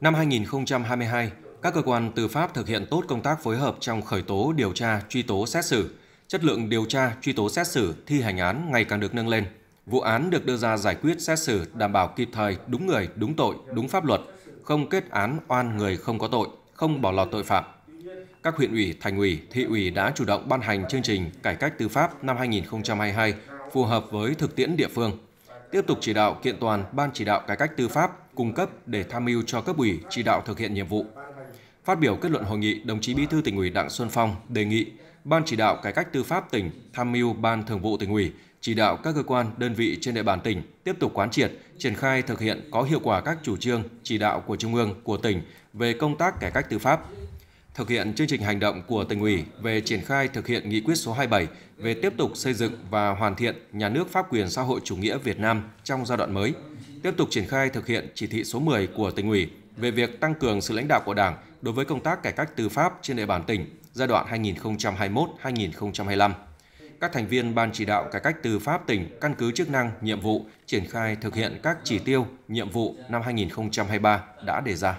Năm 2022, các cơ quan tư pháp thực hiện tốt công tác phối hợp trong khởi tố, điều tra, truy tố xét xử. Chất lượng điều tra, truy tố xét xử, thi hành án ngày càng được nâng lên. Vụ án được đưa ra giải quyết xét xử đảm bảo kịp thời, đúng người, đúng tội, đúng pháp luật, không kết án oan người không có tội, không bỏ lọt tội phạm. Các huyện ủy, thành ủy, thị ủy đã chủ động ban hành chương trình cải cách tư pháp năm 2022 phù hợp với thực tiễn địa phương. Tiếp tục chỉ đạo kiện toàn Ban chỉ đạo cải cách tư pháp cung cấp để tham mưu cho cấp ủy chỉ đạo thực hiện nhiệm vụ. Phát biểu kết luận hội nghị, đồng chí Bí thư tỉnh ủy Đặng Xuân Phong đề nghị Ban chỉ đạo cải cách tư pháp tỉnh tham mưu Ban Thường vụ tỉnh ủy chỉ đạo các cơ quan, đơn vị trên địa bàn tỉnh tiếp tục quán triệt, triển khai thực hiện có hiệu quả các chủ trương, chỉ đạo của Trung ương, của tỉnh về công tác cải cách tư pháp. Thực hiện chương trình hành động của tỉnh ủy về triển khai thực hiện nghị quyết số 27 về tiếp tục xây dựng và hoàn thiện nhà nước pháp quyền xã hội chủ nghĩa Việt Nam trong giai đoạn mới – tiếp tục triển khai thực hiện chỉ thị số 10 của tỉnh ủy về việc tăng cường sự lãnh đạo của Đảng đối với công tác cải cách tư pháp trên địa bàn tỉnh giai đoạn 2021-2025. Các thành viên ban chỉ đạo cải cách tư pháp tỉnh căn cứ chức năng, nhiệm vụ triển khai thực hiện các chỉ tiêu, nhiệm vụ năm 2023 đã đề ra.